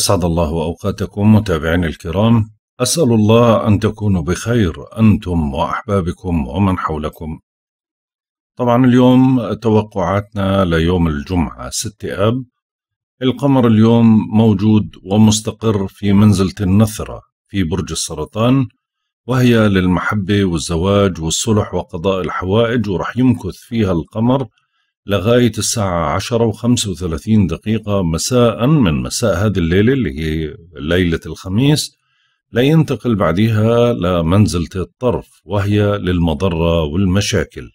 أسعد الله أوقاتكم متابعين الكرام أسأل الله أن تكونوا بخير أنتم وأحبابكم ومن حولكم طبعا اليوم توقعاتنا ليوم الجمعة 6 آب القمر اليوم موجود ومستقر في منزلة النثرة في برج السرطان وهي للمحبة والزواج والصلح وقضاء الحوائج ورح يمكث فيها القمر لغاية الساعة 10 و 35 دقيقة مساء من مساء هذه الليلة اللي هي ليلة الخميس لينتقل بعدها لمنزلة الطرف وهي للمضرة والمشاكل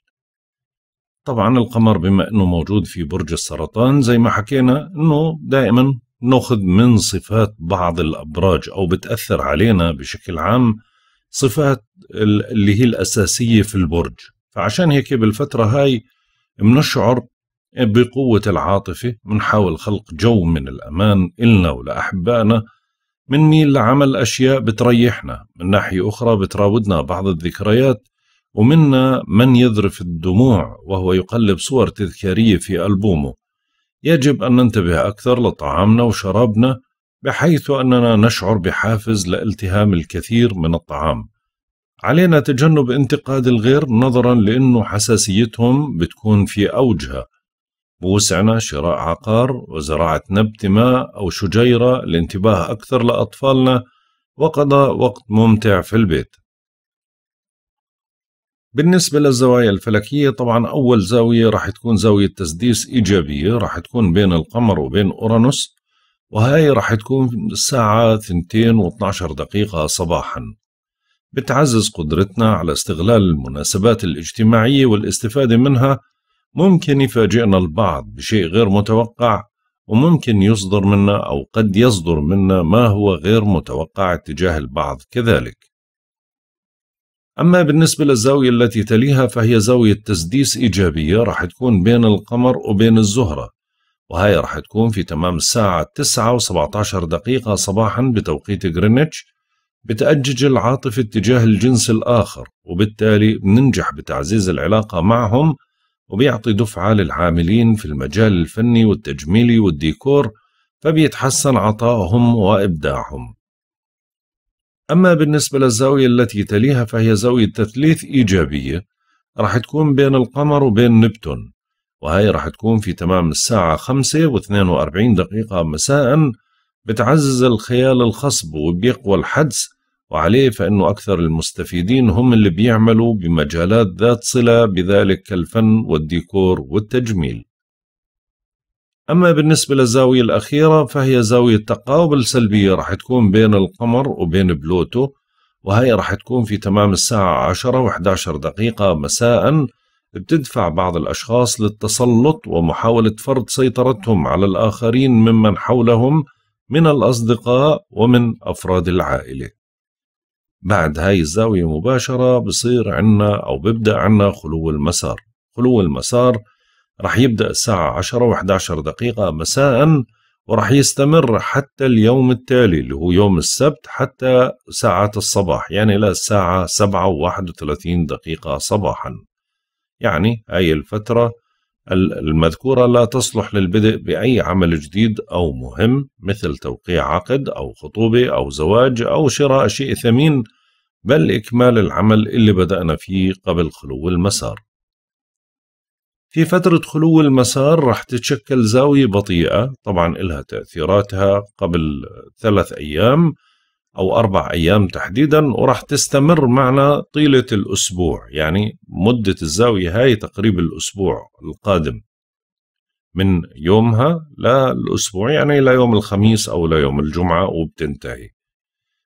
طبعا القمر بما انه موجود في برج السرطان زي ما حكينا انه دائما ناخذ من صفات بعض الابراج او بتاثر علينا بشكل عام صفات اللي هي الاساسيه في البرج فعشان هيك بالفتره هاي منشعر بقوة العاطفة منحاول خلق جو من الأمان إلنا ولأحبائنا ميل لعمل أشياء بتريحنا من ناحية أخرى بتراودنا بعض الذكريات ومنا من يذرف الدموع وهو يقلب صور تذكارية في ألبومه يجب أن ننتبه أكثر لطعامنا وشرابنا بحيث أننا نشعر بحافز لالتهام الكثير من الطعام علينا تجنب انتقاد الغير نظرا لأنه حساسيتهم بتكون في أوجها بوسعنا شراء عقار وزراعة نبت ماء أو شجيرة لانتباه أكثر لأطفالنا وقضاء وقت ممتع في البيت بالنسبة للزوايا الفلكية طبعا أول زاوية راح تكون زاوية تسديس إيجابية راح تكون بين القمر وبين أورانوس وهاي راح تكون الساعة 2 و12 دقيقة صباحا بتعزز قدرتنا على استغلال المناسبات الاجتماعية والاستفادة منها ممكن يفاجئنا البعض بشيء غير متوقع وممكن يصدر منا أو قد يصدر منا ما هو غير متوقع اتجاه البعض كذلك أما بالنسبة للزاوية التي تليها فهي زاوية تسديس إيجابية راح تكون بين القمر وبين الزهرة وهي راح تكون في تمام الساعة 9 و17 دقيقة صباحا بتوقيت غرينتش بتأجج العاطفة تجاه الجنس الآخر وبالتالي بننجح بتعزيز العلاقة معهم وبيعطي دفعة للعاملين في المجال الفني والتجميلي والديكور فبيتحسن عطائهم وإبداعهم أما بالنسبة للزاوية التي تليها فهي زاوية تثليث إيجابية راح تكون بين القمر وبين نبتون وهي راح تكون في تمام الساعة 5 و 42 دقيقة مساءً بتعزز الخيال الخصب وبيقوى الحدس وعليه فإنه أكثر المستفيدين هم اللي بيعملوا بمجالات ذات صلة بذلك كالفن والديكور والتجميل أما بالنسبة للزاوية الأخيرة فهي زاوية تقابل سلبية رح تكون بين القمر وبين بلوتو وهي رح تكون في تمام الساعة 10 و 11 دقيقة مساءً بتدفع بعض الأشخاص للتسلط ومحاولة فرض سيطرتهم على الآخرين ممن حولهم من الأصدقاء ومن أفراد العائلة بعد هاي الزاوية مباشرة بصير عنا أو ببدأ عنا خلو المسار خلو المسار رح يبدأ الساعة 10 و 11 دقيقة مساء ورح يستمر حتى اليوم التالي اللي هو يوم السبت حتى ساعات الصباح يعني للساعة 7 و 31 دقيقة صباحا يعني هاي الفترة المذكورة لا تصلح للبدء بأي عمل جديد أو مهم مثل توقيع عقد أو خطوبة أو زواج أو شراء شيء ثمين بل إكمال العمل اللي بدأنا فيه قبل خلو المسار في فترة خلو المسار رح تتشكل زاوية بطيئة طبعا إلها تأثيراتها قبل ثلاث أيام أو أربع أيام تحديدا ورح تستمر معنا طيلة الأسبوع يعني مدة الزاوية هاي تقريب الأسبوع القادم من يومها للأسبوع يعني ليوم الخميس أو ليوم الجمعة وبتنتهي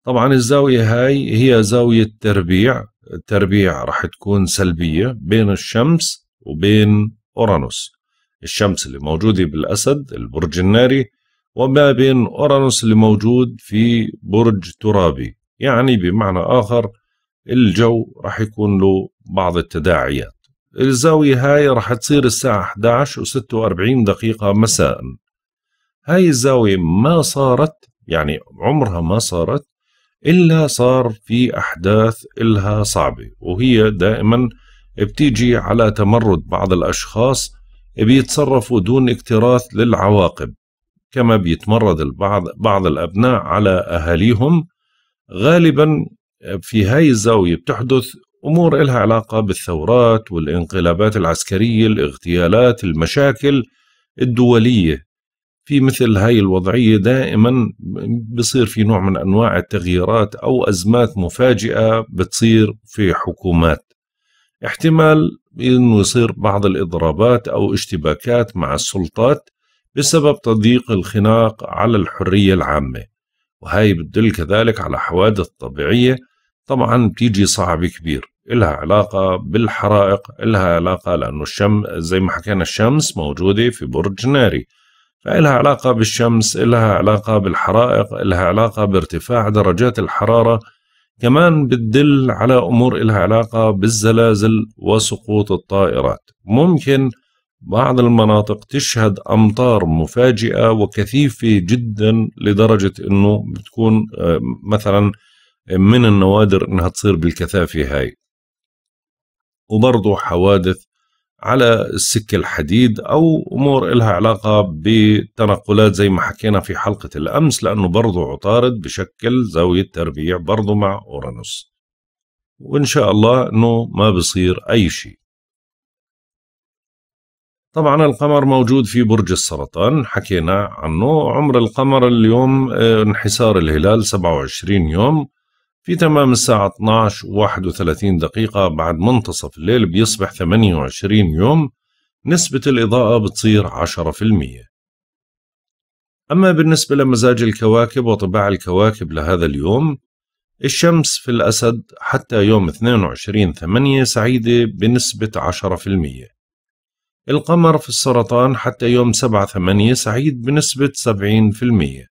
طبعا الزاوية هاي هي زاوية تربيع التربيع راح تكون سلبية بين الشمس وبين أورانوس الشمس اللي موجودة بالأسد البرج الناري وما بين أورانوس اللي موجود في برج ترابي يعني بمعنى آخر الجو راح يكون له بعض التداعيات الزاوية هاي راح تصير الساعة 11 و46 دقيقة مساء هاي الزاوية ما صارت يعني عمرها ما صارت إلا صار في أحداث إلها صعبة وهي دائما بتيجي على تمرد بعض الأشخاص بيتصرفوا دون اكتراث للعواقب كما بيتمرد البعض بعض الأبناء على أهاليهم غالبا في هاي الزاوية بتحدث أمور إلها علاقة بالثورات والانقلابات العسكرية الاغتيالات المشاكل الدولية في مثل هاي الوضعية دائما بصير في نوع من أنواع التغييرات أو أزمات مفاجئة بتصير في حكومات احتمال أنه يصير بعض الإضرابات أو اشتباكات مع السلطات بسبب تضييق الخناق على الحرية العامة وهي بتدل كذلك على حوادث طبيعية طبعا بتيجي صعب كبير إلها علاقة بالحرائق إلها علاقة لأنه الشم زي ما حكينا الشمس موجودة في برج ناري فإلها علاقة بالشمس إلها علاقة بالحرائق إلها علاقة بارتفاع درجات الحرارة كمان بتدل على أمور إلها علاقة بالزلازل وسقوط الطائرات ممكن بعض المناطق تشهد أمطار مفاجئة وكثيفة جدا لدرجة أنه بتكون آه، مثلا من النوادر أنها تصير بالكثافة هاي وبرضو حوادث على السكة الحديد أو أمور إلها علاقة بتنقلات زي ما حكينا في حلقة الأمس لأنه برضو عطارد بشكل زاوية تربيع برضو مع أورانوس وإن شاء الله أنه ما بصير أي شيء طبعا القمر موجود في برج السرطان حكينا عنه عمر القمر اليوم آه، انحسار الهلال 27 يوم في تمام الساعة 12 و 31 دقيقة بعد منتصف الليل بيصبح 28 يوم نسبة الإضاءة بتصير 10% أما بالنسبة لمزاج الكواكب وطباع الكواكب لهذا اليوم الشمس في الأسد حتى يوم 22 8 سعيدة بنسبة 10% القمر في السرطان حتى يوم 7 8 سعيد بنسبة 70%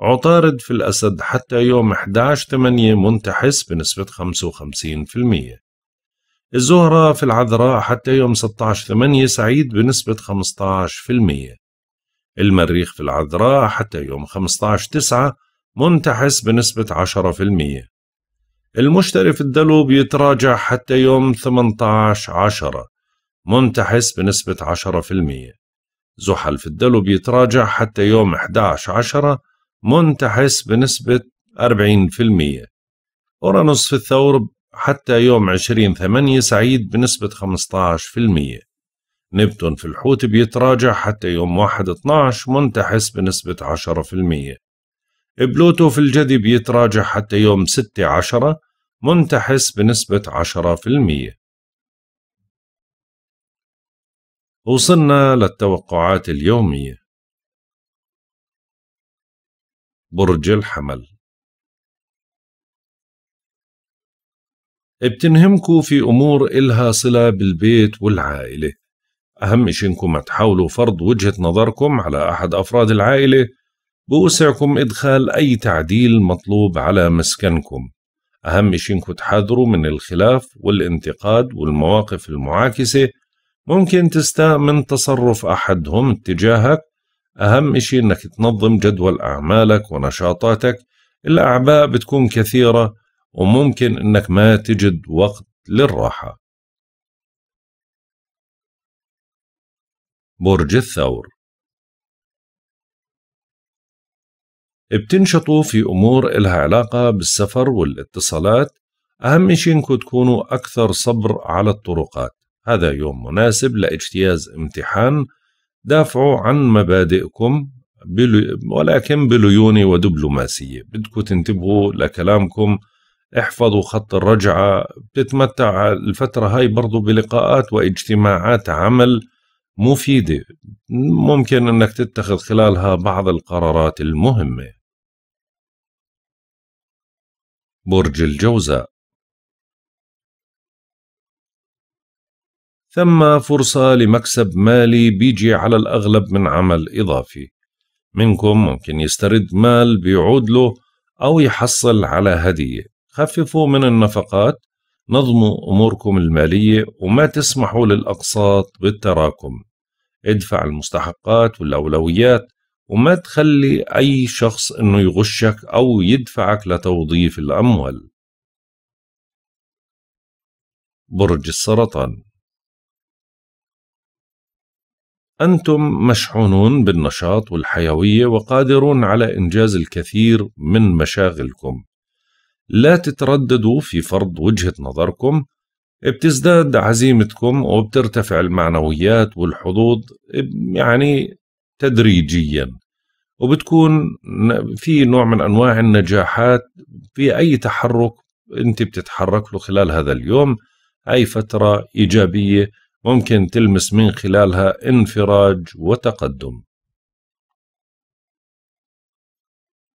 عطارد في الأسد حتى يوم 11 8 منتحس بنسبة 55% الزهرة في العذراء حتى يوم 16 8 سعيد بنسبة 15% المريخ في العذراء حتى يوم 15 9 منتحس بنسبة 10% المشتري في الدلو بيتراجع حتى يوم 18 10 منتحس بنسبة 10% زحل في الدلو بيتراجع حتى يوم 11 10 منتحس بنسبة 40% أورانوس في الثور حتى يوم 20 8 سعيد بنسبة 15% نبتون في الحوت بيتراجع حتى يوم 1 12 منتحس بنسبة 10% بلوتو في الجدي بيتراجع حتى يوم 6 10 منتحس بنسبة 10% وصلنا للتوقعات اليومية برج الحمل بتنهمكوا في أمور إلها صلة بالبيت والعائلة أهم شيء إنكم تحاولوا فرض وجهة نظركم على أحد أفراد العائلة بوسعكم إدخال أي تعديل مطلوب على مسكنكم أهم شيء إنكم تحذروا من الخلاف والانتقاد والمواقف المعاكسة ممكن تستاء من تصرف أحدهم اتجاهك أهم إشي إنك تنظم جدول أعمالك ونشاطاتك الأعباء بتكون كثيرة وممكن إنك ما تجد وقت للراحة برج الثور بتنشطوا في أمور إلها علاقة بالسفر والاتصالات أهم شيء إنكم تكونوا أكثر صبر على الطرقات هذا يوم مناسب لاجتياز امتحان دافعوا عن مبادئكم ولكن بليونة ودبلوماسية بدكم تنتبهوا لكلامكم احفظوا خط الرجعة بتتمتع الفترة هاي برضو بلقاءات واجتماعات عمل مفيدة ممكن أنك تتخذ خلالها بعض القرارات المهمة برج الجوزاء ثم فرصة لمكسب مالي بيجي على الأغلب من عمل إضافي منكم ممكن يسترد مال بيعود له أو يحصل على هدية خففوا من النفقات نظموا أموركم المالية وما تسمحوا للأقساط بالتراكم ادفع المستحقات والأولويات وما تخلي أي شخص أنه يغشك أو يدفعك لتوظيف الأموال برج السرطان أنتم مشحونون بالنشاط والحيوية وقادرون على إنجاز الكثير من مشاغلكم. لا تترددوا في فرض وجهة نظركم، بتزداد عزيمتكم وبترتفع المعنويات والحظوظ يعني تدريجيا. وبتكون في نوع من أنواع النجاحات في أي تحرك أنت بتتحرك له خلال هذا اليوم، أي فترة إيجابية ممكن تلمس من خلالها انفراج وتقدم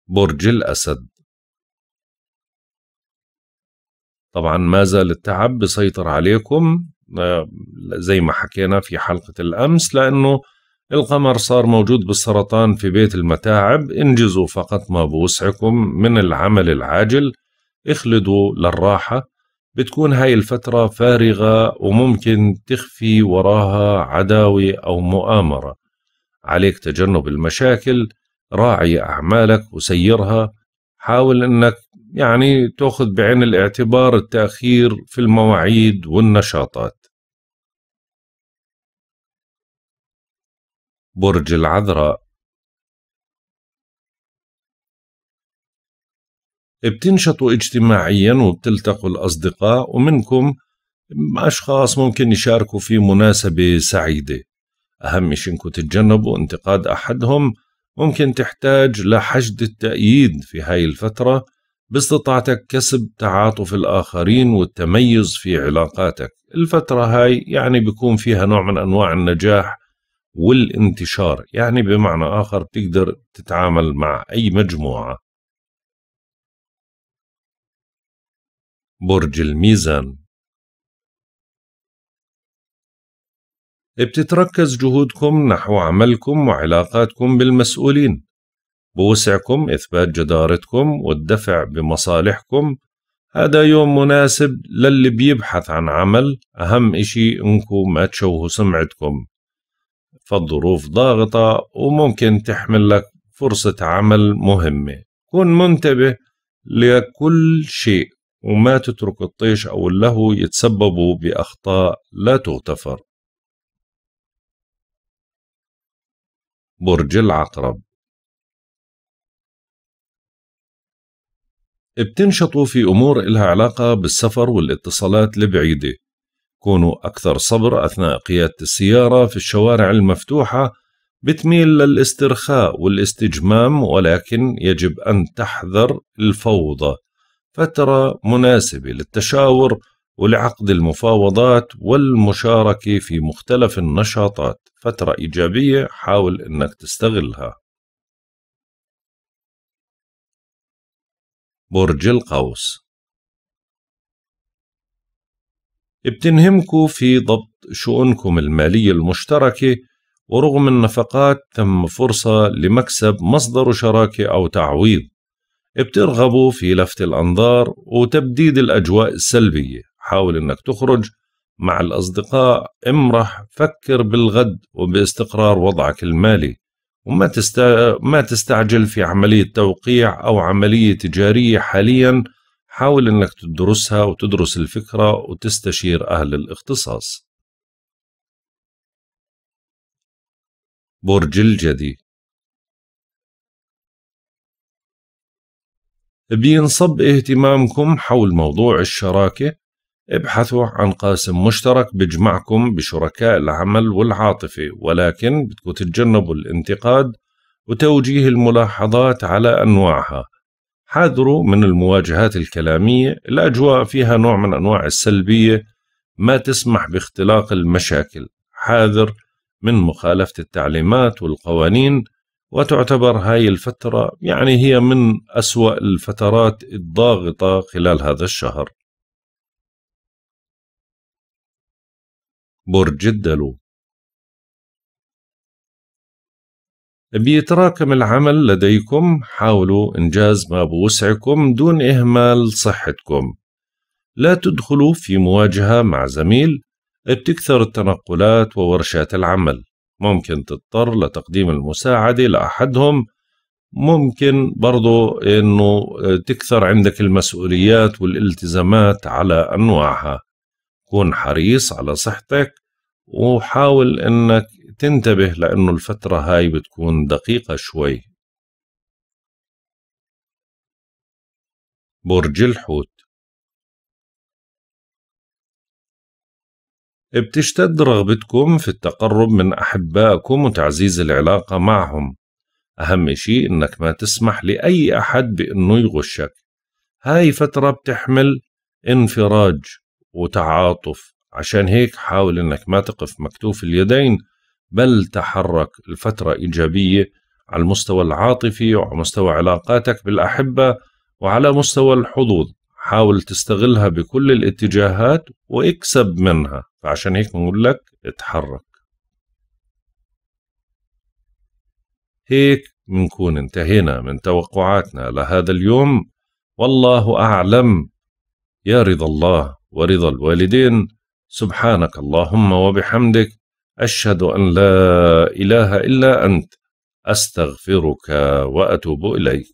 برج الأسد طبعا ما زال التعب بيسيطر عليكم آه، زي ما حكينا في حلقة الأمس لأنه القمر صار موجود بالسرطان في بيت المتاعب انجزوا فقط ما بوسعكم من العمل العاجل اخلدوا للراحة بتكون هاي الفترة فارغة وممكن تخفي وراها عداوة أو مؤامرة عليك تجنب المشاكل راعي أعمالك وسيرها حاول أنك يعني تأخذ بعين الاعتبار التأخير في المواعيد والنشاطات برج العذراء بتنشطوا اجتماعيا وبتلتقوا الأصدقاء ومنكم أشخاص ممكن يشاركوا في مناسبة سعيدة أهم شيء إنكم تتجنبوا انتقاد أحدهم ممكن تحتاج لحشد التأييد في هاي الفترة باستطاعتك كسب تعاطف الآخرين والتميز في علاقاتك الفترة هاي يعني بيكون فيها نوع من أنواع النجاح والانتشار يعني بمعنى آخر بتقدر تتعامل مع أي مجموعة برج الميزان بتتركز جهودكم نحو عملكم وعلاقاتكم بالمسؤولين بوسعكم إثبات جدارتكم والدفع بمصالحكم هذا يوم مناسب للي بيبحث عن عمل أهم إشي إنكم ما تشوهوا سمعتكم فالظروف ضاغطة وممكن تحمل لك فرصة عمل مهمة كن منتبه لكل شيء وما تترك الطيش أو اللهو يتسببوا بأخطاء لا تغتفر برج العقرب بتنشطوا في أمور إلها علاقة بالسفر والاتصالات البعيدة كونوا أكثر صبر أثناء قيادة السيارة في الشوارع المفتوحة بتميل للاسترخاء والاستجمام ولكن يجب أن تحذر الفوضى فترة مناسبة للتشاور ولعقد المفاوضات والمشاركة في مختلف النشاطات فترة إيجابية حاول أنك تستغلها برج القوس بتنهمكم في ضبط شؤونكم المالية المشتركة ورغم النفقات تم فرصة لمكسب مصدر شراكة أو تعويض بترغبوا في لفت الأنظار وتبديد الأجواء السلبية حاول أنك تخرج مع الأصدقاء امرح فكر بالغد وباستقرار وضعك المالي وما تست... ما تستعجل في عملية توقيع أو عملية تجارية حاليا حاول أنك تدرسها وتدرس الفكرة وتستشير أهل الاختصاص برج الجدي بينصب اهتمامكم حول موضوع الشراكة ابحثوا عن قاسم مشترك بجمعكم بشركاء العمل والعاطفة ولكن بدكم تتجنبوا الانتقاد وتوجيه الملاحظات على أنواعها حاذروا من المواجهات الكلامية الأجواء فيها نوع من أنواع السلبية ما تسمح باختلاق المشاكل حاذر من مخالفة التعليمات والقوانين وتعتبر هاي الفترة يعني هي من أسوأ الفترات الضاغطة خلال هذا الشهر برج الدلو بيتراكم العمل لديكم حاولوا إنجاز ما بوسعكم دون إهمال صحتكم لا تدخلوا في مواجهة مع زميل بتكثر التنقلات وورشات العمل ممكن تضطر لتقديم المساعدة لأحدهم ممكن برضو أنه تكثر عندك المسؤوليات والالتزامات على أنواعها كون حريص على صحتك وحاول أنك تنتبه لأنه الفترة هاي بتكون دقيقة شوي برج الحوت بتشتد رغبتكم في التقرب من أحبائكم وتعزيز العلاقة معهم أهم شيء إنك ما تسمح لأي أحد بإنه يغشك هاي فترة بتحمل انفراج وتعاطف عشان هيك حاول إنك ما تقف مكتوف اليدين بل تحرك الفترة إيجابية على المستوى العاطفي وعلى مستوى علاقاتك بالأحبة وعلى مستوى الحظوظ حاول تستغلها بكل الاتجاهات واكسب منها فعشان هيك بنقول لك اتحرك هيك بنكون انتهينا من توقعاتنا لهذا اليوم والله أعلم يا رضا الله ورضا الوالدين سبحانك اللهم وبحمدك أشهد أن لا إله إلا أنت أستغفرك وأتوب إليك